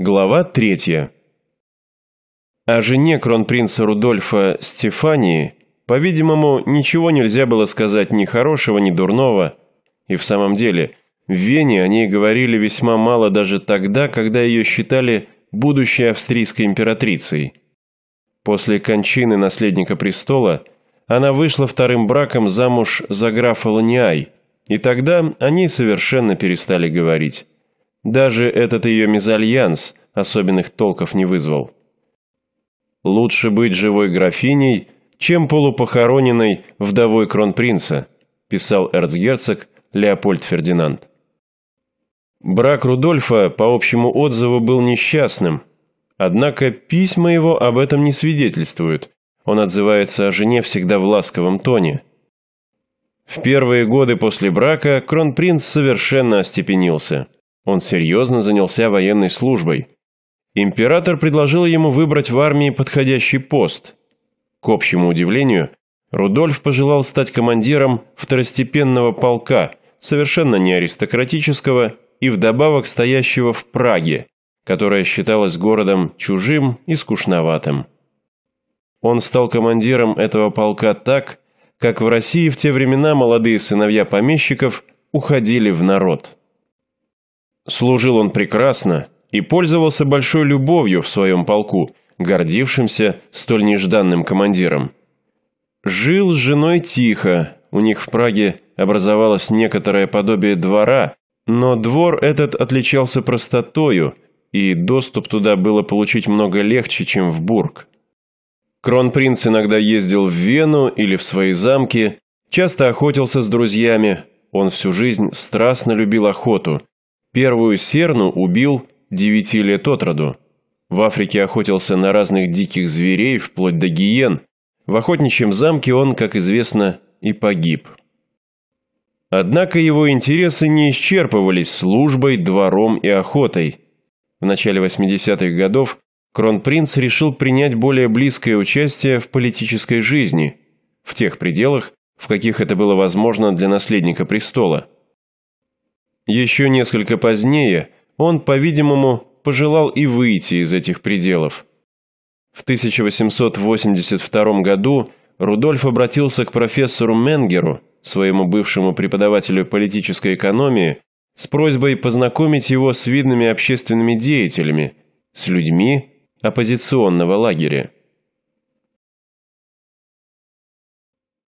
Глава третья. О жене кронпринца Рудольфа Стефании, по-видимому, ничего нельзя было сказать ни хорошего, ни дурного. И в самом деле, в Вене о ней говорили весьма мало даже тогда, когда ее считали будущей австрийской императрицей. После кончины наследника престола она вышла вторым браком замуж за графа Ланиай, и тогда они совершенно перестали говорить. Даже этот ее мезальянс, особенных толков не вызвал. «Лучше быть живой графиней, чем полупохороненной вдовой кронпринца», писал эрцгерцог Леопольд Фердинанд. Брак Рудольфа, по общему отзыву, был несчастным, однако письма его об этом не свидетельствуют, он отзывается о жене всегда в ласковом тоне. В первые годы после брака кронпринц совершенно остепенился. Он серьезно занялся военной службой. Император предложил ему выбрать в армии подходящий пост. К общему удивлению, Рудольф пожелал стать командиром второстепенного полка, совершенно не аристократического и вдобавок стоящего в Праге, которая считалась городом чужим и скучноватым. Он стал командиром этого полка так, как в России в те времена молодые сыновья помещиков уходили в народ. Служил он прекрасно, и пользовался большой любовью в своем полку, гордившимся столь нежданным командиром. Жил с женой тихо, у них в Праге образовалось некоторое подобие двора, но двор этот отличался простотою, и доступ туда было получить много легче, чем в Бург. Кронпринц иногда ездил в Вену или в свои замки, часто охотился с друзьями, он всю жизнь страстно любил охоту. Первую серну убил девяти лет от роду. В Африке охотился на разных диких зверей, вплоть до гиен. В охотничьем замке он, как известно, и погиб. Однако его интересы не исчерпывались службой, двором и охотой. В начале 80-х годов кронпринц решил принять более близкое участие в политической жизни, в тех пределах, в каких это было возможно для наследника престола. Еще несколько позднее он, по-видимому, пожелал и выйти из этих пределов. В 1882 году Рудольф обратился к профессору Менгеру, своему бывшему преподавателю политической экономии, с просьбой познакомить его с видными общественными деятелями, с людьми оппозиционного лагеря.